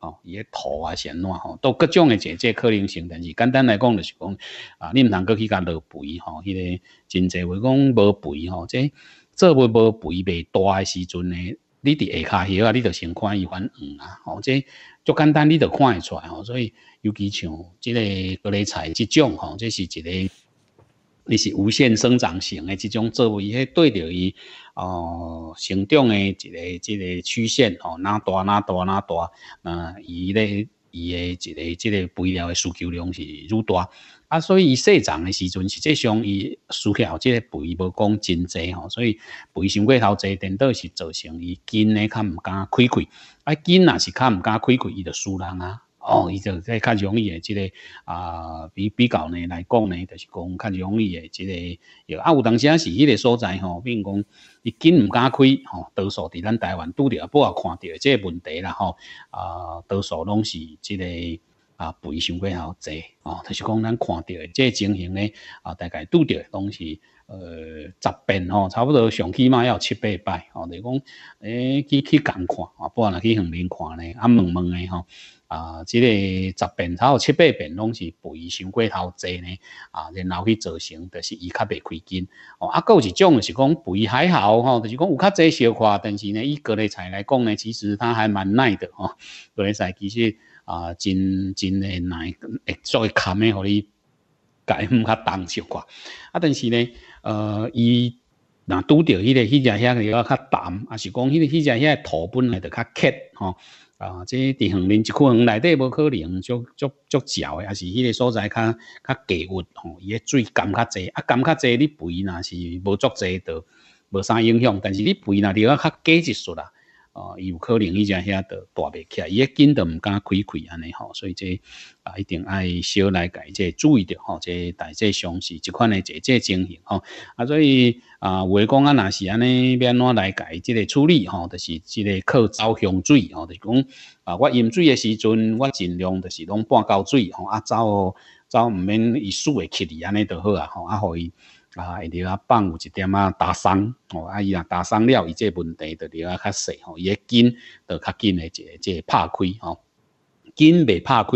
哦，伊个土啊，安怎吼，都各种诶一即可能性，但是简单来讲，就是讲啊，你毋通搁去甲落肥吼，迄个真侪话讲无肥吼，即做无无肥未大诶时阵呢，你伫下骹遐啊，你着先看伊款黄啊，吼，即足简单，你着看会出吼，所以尤其像即个各类菜即种吼，这是一个。你是无限生长型的这种作物，伊对着伊哦成长的这个这个曲线哦，哪大哪大哪大，嗯，伊咧伊的这个这个肥料的需求量是愈大，啊，所以伊生长的时阵，实际上伊需料这个肥无讲真济吼，所以肥伤过头侪，颠倒是造成伊根咧，较毋敢开开，啊，根若是较毋敢开开，伊就输人啊。哦，伊就个较容易个，即个啊比比较呢来讲呢，就是讲较容易个，即个有啊有。当时啊是迄个所在吼，比如讲伊紧毋敢开吼，多数伫咱台湾拄着，啊，不也看即这问题啦吼啊，多数拢是即个啊，肥伤过好侪哦，就是讲咱看到这情形呢啊，大概拄着拢是呃十遍哦，差不多上起码要七八摆哦，就讲诶去去共看啊，不若去横面看呢，啊问问的吼。啊，即个十遍差有七八遍拢是肥，伤过头侪呢。啊，然后去造成就是伊较袂开筋。哦，啊，有一种是讲肥还好吼，就是讲有较侪小块，但是呢，以各类菜来讲呢，其实它还蛮耐的吼，g r 菜其实啊，真真会耐，会做个卡面，互你改唔较重小块。啊，但是呢，呃，伊。那拄到迄个、迄只、遐个，伊个较淡，啊是讲迄个、迄只、遐土本来就较缺吼。啊，即伫下林一块园内底无可能，足足足少诶，也是迄个所在较较低物吼，伊诶水甘较侪，啊甘较侪，你肥若是无足济着无啥影响，但是你肥若伊个较低一撮啦。哦，有可能伊家遐都大袂起，来，伊迄见都毋敢开开安尼吼，所以这啊一定爱小来改这注意着吼，这大家详细即款的这这情形吼，啊所以啊话讲啊若是安尼要安怎来改即个处理吼，就是即个靠走香水吼，就讲啊我饮水的时阵，我尽量就是拢半高水吼，啊哦，走毋免伊树诶起立安尼就好啊吼，啊互伊。啊，伊遐放有一点仔打伤，哦，啊伊若打伤了，伊这问题就遐较细吼，伊诶筋就较紧的这这拍开吼，筋未拍开，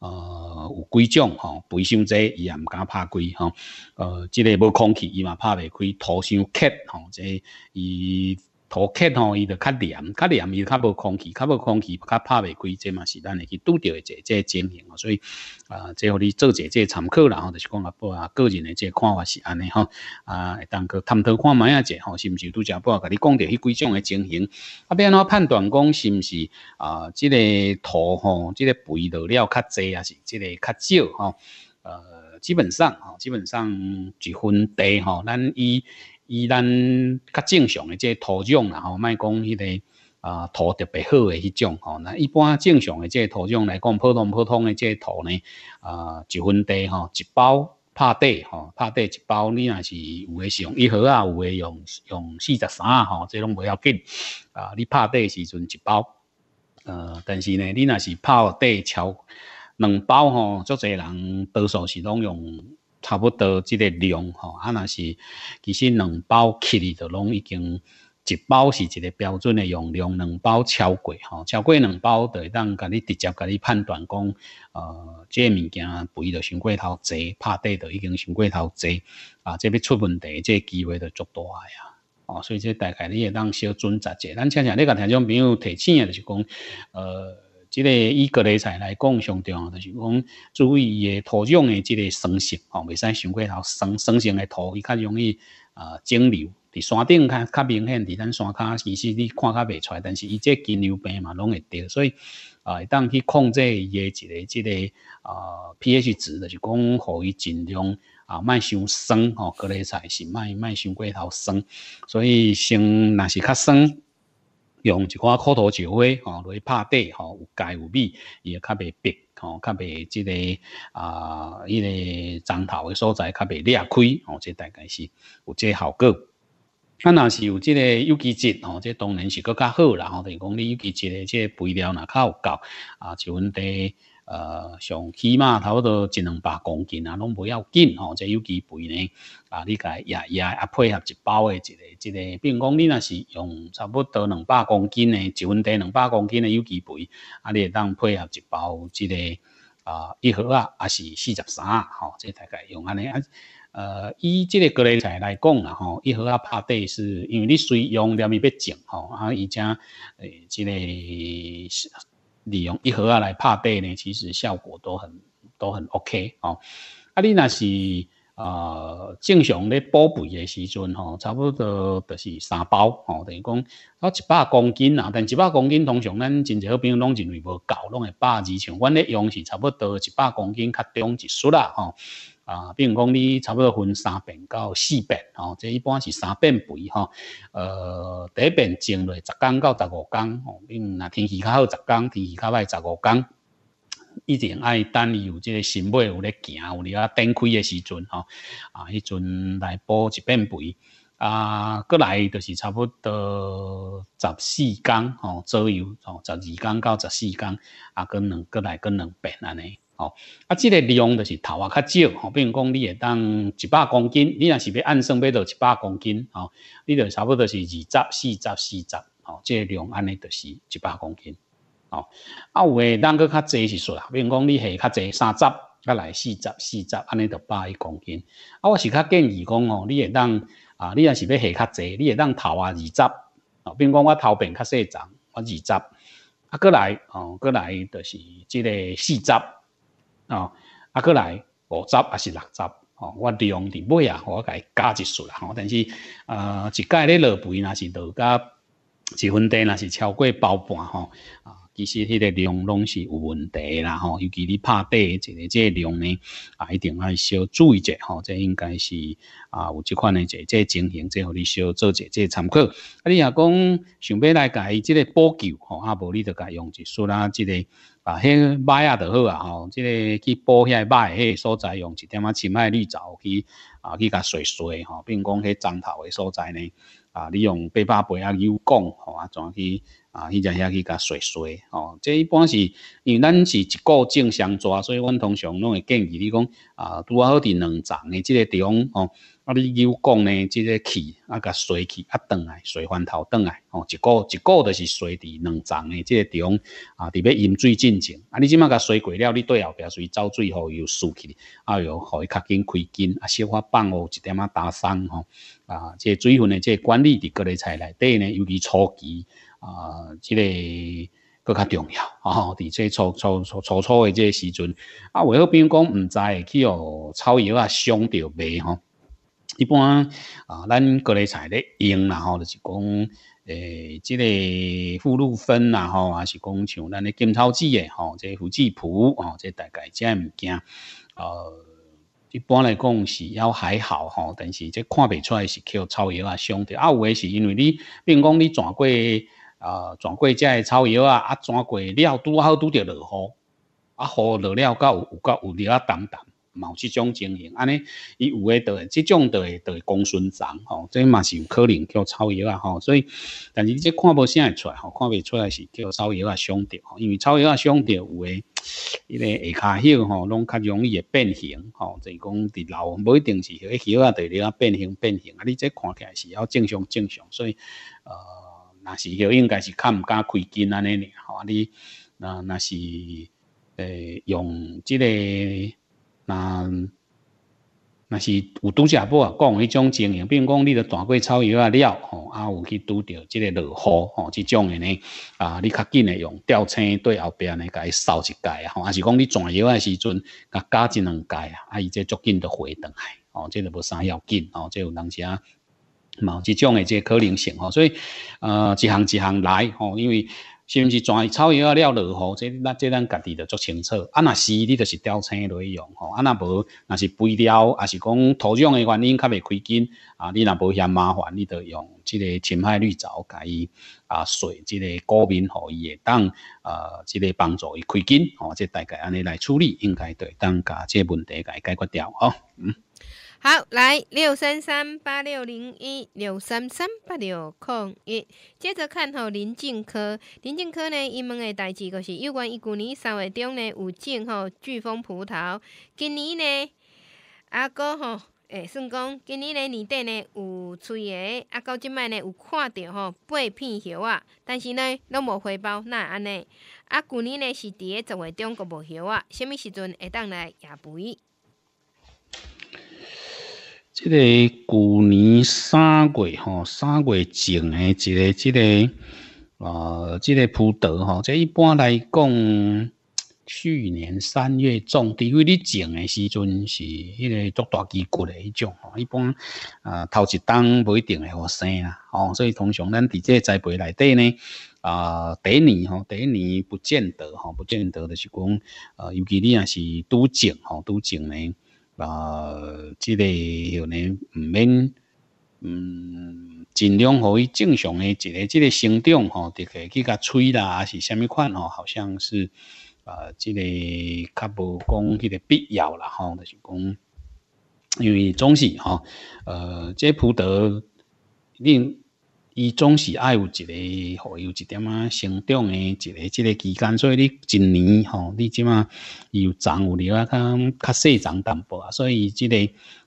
呃，有几种吼，肥伤济伊也毋敢拍开吼，呃，即个无空气伊嘛拍未亏，土伤咳吼，即伊。土壳吼，伊就较黏，较黏伊较无空气，较无空气较拍袂开，这嘛是咱会去拄着的这这情形哦。所以啊，这互你做这这参考然后就是讲啊，不啊个人的这看法是安尼吼啊，会当去探讨看卖啊者吼，是毋是拄则不啊，甲你讲着迄几种诶情形，啊，变怎判断讲是毋是啊，即、个土吼，即、个肥落了较济，还是即个较少吼？呃，基本上吼，基本上一分地吼，咱伊。以咱较正常的这土壤，啦吼，卖讲迄个啊土特别好的迄种吼，那一般正常的这土壤来讲，普通普通的这土呢，啊一分地吼，一包拍底吼，拍底一包你若是有诶用一盒啊，有诶用用四十三吼，即拢袂要紧啊。你拍底时阵一包，呃，但是呢，你若是拍底超两包吼，足侪人多数是拢用。差不多这个量吼，啊那是其实两包起嚟都拢已经一包是一个标准的用量，两包超过吼，超过两包就会当甲你直接甲你判断讲，呃，这物件肥的伤过头侪，拍底的已经伤过头侪，啊，这要出问题，这机会就足大呀。哦，所以这大概你会当小准一者，咱恰恰你甲听种朋友提醒的就是讲，呃。即个以各类菜来讲，上重要就是讲注意伊个土壤的即个酸性哦，未使伤过头酸，酸性个土伊较容易啊肿瘤。伫山顶较较明显，伫咱山骹其实你看较未出，来，但是伊即金牛病嘛，拢会得，所以啊，会、当去控制伊个一个即个啊 pH 值，就是讲，互伊尽量啊卖伤酸哦，各类菜是卖卖伤过头酸，所以生若是较酸。用一寡苦头石块，吼来拍底，吼有界有伊会较袂劈，吼较袂即个啊，迄个枕头的所在较袂裂开，吼这大概是有这效果。那若是有即个有机质，吼这当然是搁较好啦。吼等于讲你有机质的即肥料若较有够，啊，就稳定。呃，上起码差不多一两百公斤啊，拢唔要紧哦，即有机肥呢？啊，你佢也也也配合一包的一个一个，比如講你嗱是用差不多两百公斤的一分地两百公斤的有机肥？啊，你当配合一包这个啊一盒啊，啊是四十三。吼，即大概用安尼啊。呃，以即个嗰類菜来讲啦，吼，一盒啊拍底，是因为你水用啲咪要种吼，啊而且诶，即个。利用一盒啊来拍背呢，其实效果都很都很 OK 哦。啊，你那是呃正常咧补肥的时阵吼，差不多就是三包吼，等于讲我一百公斤啊，但一百公斤通常咱真侪好朋友拢认为无够，拢会百二像阮咧用是差不多一百公斤较中一束啦吼。啊，比如讲你差不多分三遍到四遍吼，这一般是三遍肥哈。呃，第一遍种落十天到十五天哦，嗯，若天气较好十天，天气较歹十五天，一定爱等伊有个新叶有咧行，有咧啊展开的时阵吼，啊，迄阵来补一遍肥。啊，过来就是差不多十四天吼左右吼，十二天到十四天啊，跟两，过来跟两遍安尼。哦，啊，这个量就是头啊，较少。吼，比如讲，你会当一百公斤，你若是要按算买到一百公斤，哦，你就差不多是二十、四十、四十，吼，即个量安尼就是一百公斤。哦，啊，有诶，咱搁较侪是说啦，比如讲，你下较侪三十，啊，来四十、四十，安尼就百一公斤。啊，我是较建议讲哦，你会当啊，你若是要下较侪，你会当头啊二十，哦，比如讲我头边较细长，我二十，啊，过来，哦，过来就是即个四十。啊，阿来五十抑是六十，哦，我量伫买啊，我伊加一数啦。哦，但是，啊，一届咧落肥，若是落加，一分地若是超过包半，吼，啊，其实迄个量拢是有问题啦，哦，尤其你拍底，一个即个量呢，啊，一定爱小注意者哦，即应该是，啊，有即款嘅即个情形，这互你小做者即个参考。啊，你若讲想来甲伊即个补救，哦，啊，无你就伊用一数啦，即个。啊，迄摆啊就好啊吼，即个去补遐摆，迄个所在用一点仔深海绿藻去啊去甲洗洗吼，并讲迄长头的所在呢啊，你用八百倍啊油汞吼啊怎去啊，迄只遐去甲洗洗吼。这一般是，因为咱是一个正常抓，所以阮通常拢会建议你讲啊，拄好伫两层的即个地方吼。啊！你又讲呢？即个气，啊甲水气啊，断来水翻头断啊！哦，一个一个就是水伫两层诶，即个地方啊，伫要饮水进前，啊！你即马甲水过了，你对后边水走水吼又湿起，啊呦，互伊较紧开根啊，小可放哦一点仔打散吼。啊，即个水分诶，即个管理，伫各类菜内底呢，尤其初期啊，即个搁较重要啊。伫即初初初初初诶，即个时阵，啊，有何比如讲唔在去哦，草药啊伤着未吼？一般啊，咱各类菜咧用，然后就是讲，诶，即个附录芬然吼，还是讲像咱咧金草籽诶，吼，即个福尔普哦，即大概即样物件，呃，一般来讲是要还好吼，但是即看不出来是靠草药啊伤到，啊有诶是因为你，比如讲你转过啊转过即个草药啊，啊转过了拄好拄着落雨，啊雨落了，够有有够有滴啊淡淡。某即种情形，安尼伊有诶会即种倒会倒会公孙长吼，即嘛是有可能叫超药啊吼。所以，但是即看无啥会出来吼，看未出来是叫超药啊伤着吼。因为超药啊伤着有诶，伊个下骹肉吼拢较容易诶变形吼，就是讲伫老无一定是迄个肉啊伫了啊变形变形啊。你即看起来是要正常正常，所以呃，那是许应该是较毋敢开金安尼尔吼。你那那是诶用即个。那那是有堵车不？讲迄种情形，比如讲你着大过草药啊了吼，啊有去拄着即个落雨吼，这种诶呢啊，你较紧诶用吊车对后壁呢，伊扫一界啊，吼，还是讲你转药诶时阵，甲加一两界啊，啊，伊这最近着回顿来，哦，这个无啥要紧哦，就有那些毛即种诶，这可能性吼，所以呃，一行一行来吼，因为。是毋是全草啊了落雨，这咱这咱家己着足清楚。啊，若是你就是钓青去用吼，啊，若无若是肥料，啊是讲土壤诶原因较未开根啊？你若无嫌麻烦，你就用即个青海绿藻，甲伊啊水，这个过面，互伊会当啊，即个帮助伊开根，哦，这大概安尼来处理，应该对当甲即个问题甲伊解决掉吼，嗯。好，来六三三八六零一六三三八六空一。接着看吼，林进科，林进科呢，伊问的代志，就是有关伊旧年三月中呢有种吼飓风葡萄，今年呢阿哥吼，诶算讲今年的年底呢有催的，阿到即摆呢有看到吼八片叶啊，但是呢拢无回报，那安尼，阿旧年呢是伫咧十月中都无叶啊，虾物时阵会当来叶肥？这个去年三月吼，三月种的一个、即个啊，即个葡萄吼，这一般来讲，去年三月种，除非你种的时阵是那个足大枝骨的迄种吼，一般啊，头一冬不一定会生啦，吼，所以通常咱伫个栽培内底呢，啊，第一年吼，第一年不见得吼，不见得就是讲，呃，尤其你若是拄种吼，拄种呢。啊，这个有呢，唔免，嗯，尽量可以正常的这个这个生长吼，就去去甲催啦，还是虾米款吼，好像是，呃，这个较无讲迄个必要啦吼，就是讲，因为总是吼，呃，这葡萄令。伊总是爱有一个伊有一点仔成长的一个即个期间，所以你一年吼，你起码又长有另外较较细长淡薄啊，所以这个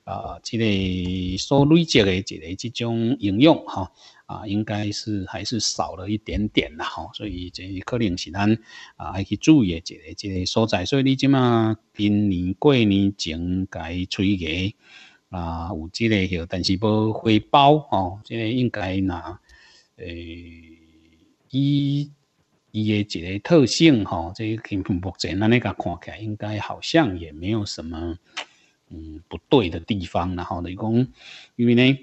啊，这个所累积的一个这种营养吼，啊，应该是还是少了一点点啦吼，所以这可能是咱啊要去注意一个这个所在，所以你即码今年过年前该催个。啊，有即个，许，但是无回报，吼，即个应该拿，诶，伊伊诶一个特性，吼，即、个根品目前安尼甲看起来，应该好像也没有什么，嗯，不对的地方，然后你讲，因为呢，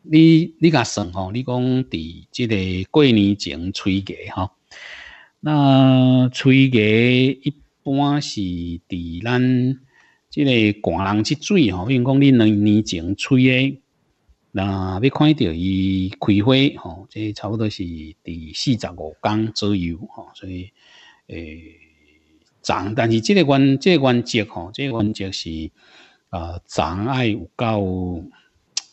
你你甲算，吼，你讲伫即个过年前催价，吼，那催价一般是伫咱。即个寒人即水吼，比如讲你两年前吹诶，那要看到伊开花吼，即差不多是伫四十五天左右吼，所以诶，长，但是即个原即个原节吼，即个原节是啊，长爱有够，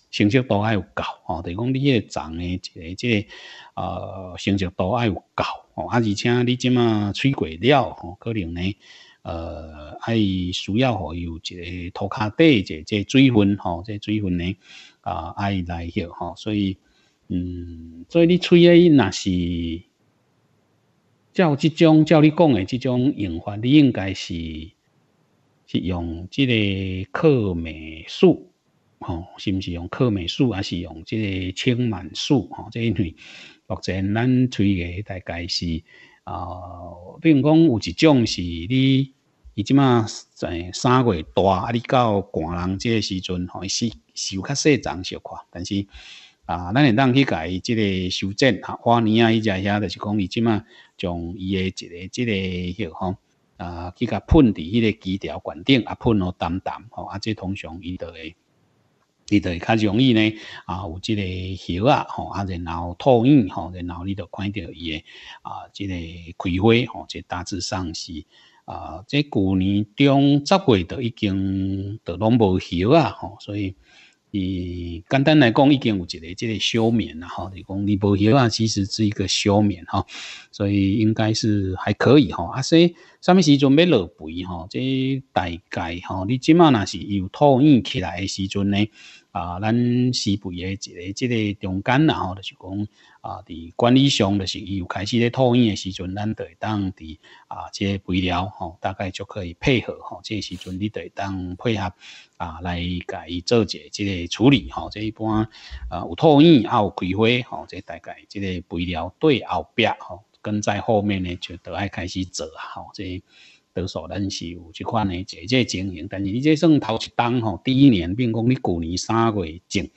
成熟度爱有够哦，等于讲你个长诶即个即个啊，成熟度爱有够哦，啊而且你即马吹过了吼，可能呢。呃，爱需要吼，有一个涂骹底，一个水分吼，一个水分呢，啊，爱来喝吼，所以，嗯，所以你吹牙那是照这种照你讲的这种用法，你应该是是用这个克霉素，吼，是不是用克霉素还是用这个青霉素？吼，因为目前咱吹牙大概是啊，比如讲有一种是你。伊即嘛在三月大，啊！你到寒人即个时阵吼，伊是收较细长小块。但是啊，咱会当去甲伊即个修剪啊，花泥啊，伊遮遐就是讲伊即嘛，将伊个即个即个叶吼啊，去甲喷伫迄个枝条冠顶啊，喷落淡淡吼啊，即通常伊都会，伊都会较容易呢啊，有即个叶啊吼啊，然后吐氧吼，然后你都看到伊诶，啊，即个开花吼，即大致上是。啊，这旧年中十月都已经都拢无休啊，吼，所以以简单来讲，已经有一个这个休眠了，吼，你讲你无休啊，其实是一个休眠哈，所以应该是还可以吼，啊，所以上时阵要落肥吼？这大概吼，你即马若是又吐软起来的时阵呢。啊，咱施肥的一个、这个中间，然后就是讲啊，伫管理上就是伊有开始咧吐烟的时阵，咱会当伫啊，即肥料吼，大概就可以配合吼，即时阵你会当配合啊，来甲伊做者即个处理吼，即一般啊有吐烟啊有开花吼，即大概即个肥料对后壁吼，跟在后面呢就都爱开始做吼，即。得数人是有即款诶，姐姐经营。但是伊即算头一单吼，第一年并讲你去年三月种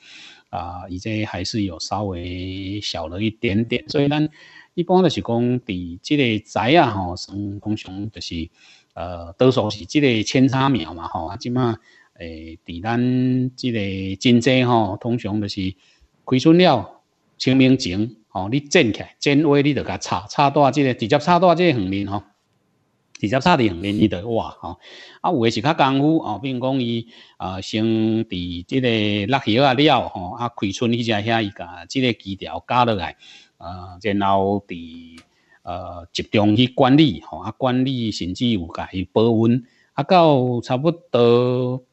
啊，伊即还是有稍微小了一点点。所以咱一般就是讲，伫即个仔啊吼，通常就是呃，多数是即个扦插苗嘛吼啊。即马诶，伫咱即个经济吼，通常就是亏损了，清明前吼，你种起，来，种歪你着甲插，插到即个直接插到即个横面吼。直接插在上面，伊就挖吼。啊，有诶是较功夫哦，如讲伊啊，先伫即个落叶啊了吼，啊开春迄只遐伊甲即个枝条嫁落来，呃，然后伫呃集中去管理吼，啊管理甚至有甲伊保温，啊到差不多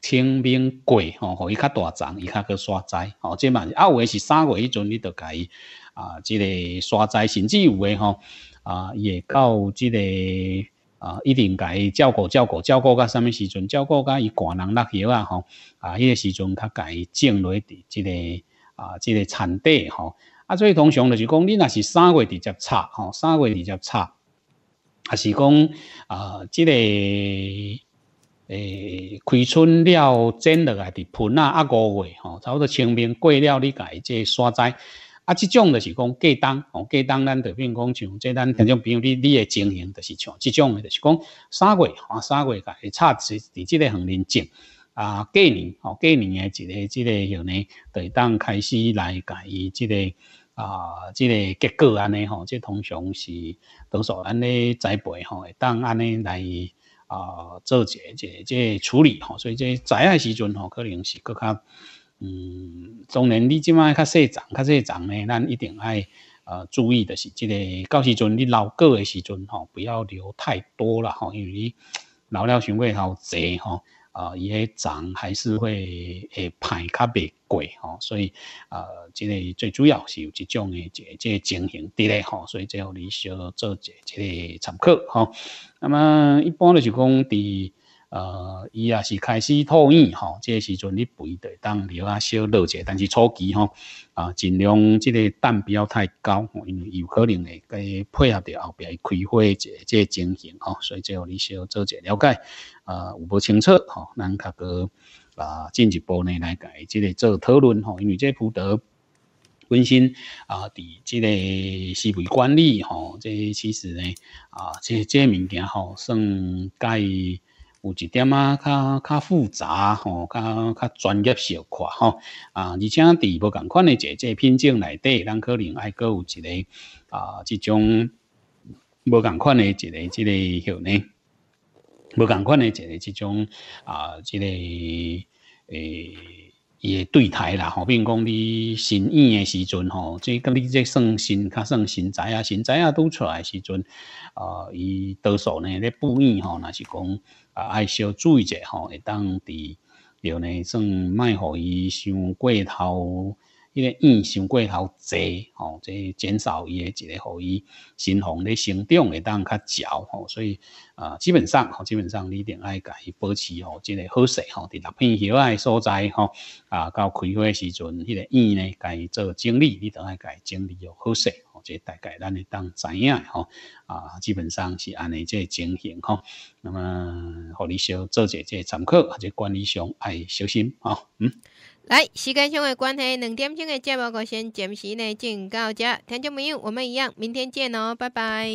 清明过吼，伊较大长，伊较去刷灾吼，即嘛是。啊有诶是三月迄阵，你甲伊啊，即个刷灾甚至有诶吼。啊，也到即个啊，一定甲伊照顾照顾照顾到什么时阵照顾到伊寒人落叶啊，吼啊，迄个时阵较甲伊种落伫即个啊，即个产地吼。啊，所以通常就是讲，你若是三月直接插，吼三月直接插，啊是讲啊，即个诶开春了，种落来伫盆啊，啊五月吼，差不多清明过了，你甲伊即个刷栽。啊，即种就是讲过冬哦，过冬咱随便讲，像即咱种种，比如你、你诶情形，就是像即种诶，就是讲三月哦，三月甲会插植伫即个恒林种啊，过年吼，过年诶一个即个吼呢，会当开始来甲伊即个啊，即个结果安尼吼，即通常是多数安尼栽培吼，会当安尼来啊做一即即处理吼，所以即灾诶时阵吼，可能是佫较。嗯，当然，你即卖较细长，较细长咧，咱一定爱呃注意的是，即个到时阵你老过的时阵吼，不要留太多了吼，因为你老了伤会好侪吼，啊，伊个长还是会会排较袂过吼，所以啊，即个最主要是有这种的即即个情形伫咧吼，所以最后你要做一即个参考哈。那么一般的就是讲，伫呃，伊也是开始吐叶吼，即个时阵你肥地当苗啊小落者，但是初期吼啊尽量即个氮不要太高，因为有可能会给配合着后边开花者即个情形吼，所以即个你小做者了解，呃有无清楚吼，咱较个啊进一步呢来改即个做讨论吼，因为即个葡萄本身啊，伫即个施肥管理吼，即其实呢啊即即物件吼算介。有一点啊，较较复杂吼，较较专业小块吼啊，而且伫无共款诶一个品种内底，咱可能还阁有一个啊，即种无共款诶一个，即个叫呢，无共款诶一个，即种啊，即个诶，伊对台啦，吼，比如讲你新院诶时阵吼，即个你即算新，较算新仔啊，新仔啊拄出来时阵啊，伊多数呢咧布院吼，若是讲。啊，爱小注意者吼，会当伫，然后呢，算卖互伊伤过头。迄个叶伤过头侪吼，即减少伊诶一个，互伊新红咧生长会当较少吼，所以啊，基本上吼，基本上你定爱家去保持吼，即个好势吼，在六片以外所在吼啊，到开花诶时阵，迄个叶呢，家做整理，你都爱家整理哦，好势，吼，即大概咱会当知影吼啊，基本上是安尼即个情形吼，那么，互你小做者即个参考，或者管理上爱小心啊，嗯。来，时间上的关系，两点钟的节目，我先暂时呢进到这，听众没有？我们一样，明天见哦，拜拜。